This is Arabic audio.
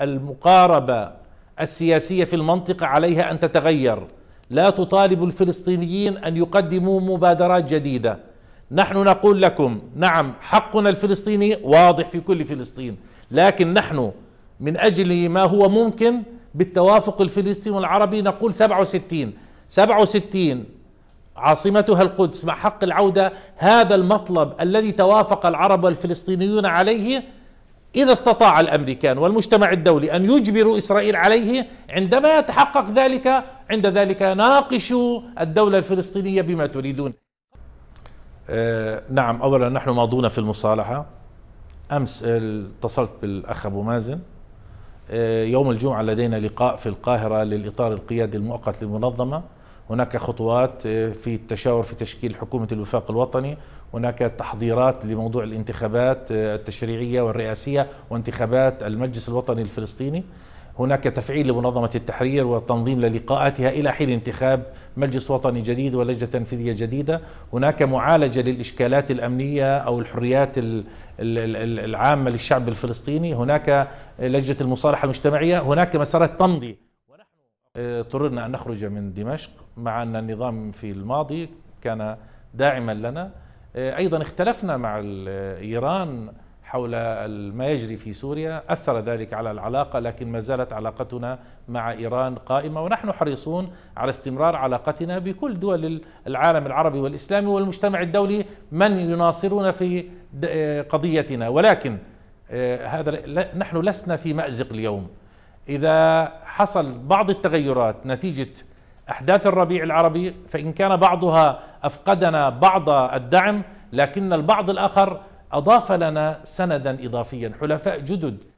المقاربه السياسيه في المنطقه عليها ان تتغير لا تطالب الفلسطينيين ان يقدموا مبادرات جديده نحن نقول لكم نعم حقنا الفلسطيني واضح في كل فلسطين لكن نحن من اجل ما هو ممكن بالتوافق الفلسطيني العربي نقول 67 67 عاصمتها القدس مع حق العوده هذا المطلب الذي توافق العرب والفلسطينيون عليه إذا استطاع الأمريكان والمجتمع الدولي أن يجبروا إسرائيل عليه عندما يتحقق ذلك عند ذلك ناقشوا الدولة الفلسطينية بما تريدون آه نعم أولا نحن ماضون في المصالحة أمس اتصلت بالأخ أبو مازن آه يوم الجمعة لدينا لقاء في القاهرة للإطار القيادي المؤقت للمنظمة هناك خطوات آه، في التشاور في تشكيل حكومة الوفاق الوطني هناك تحضيرات لموضوع الانتخابات آه، التشريعية والرئاسية وانتخابات المجلس الوطني الفلسطيني هناك تفعيل لمنظمة التحرير وتنظيم للقاءاتها إلى حين انتخاب مجلس وطني جديد ولجنة تنفيذية جديدة هناك معالجة للإشكالات الأمنية أو الحريات العامة للشعب الفلسطيني هناك لجنة المصالحة المجتمعية هناك مسارات تمضي آه، اضطررنا أن نخرج من دمشق مع أن النظام في الماضي كان داعما لنا آه، أيضا اختلفنا مع إيران حول ما يجري في سوريا أثر ذلك على العلاقة لكن ما زالت علاقتنا مع إيران قائمة ونحن حريصون على استمرار علاقتنا بكل دول العالم العربي والإسلامي والمجتمع الدولي من يناصرون في آه، قضيتنا ولكن هذا نحن لسنا في مأزق اليوم إذا حصل بعض التغيرات نتيجة أحداث الربيع العربي فإن كان بعضها أفقدنا بعض الدعم لكن البعض الآخر أضاف لنا سندا إضافيا حلفاء جدد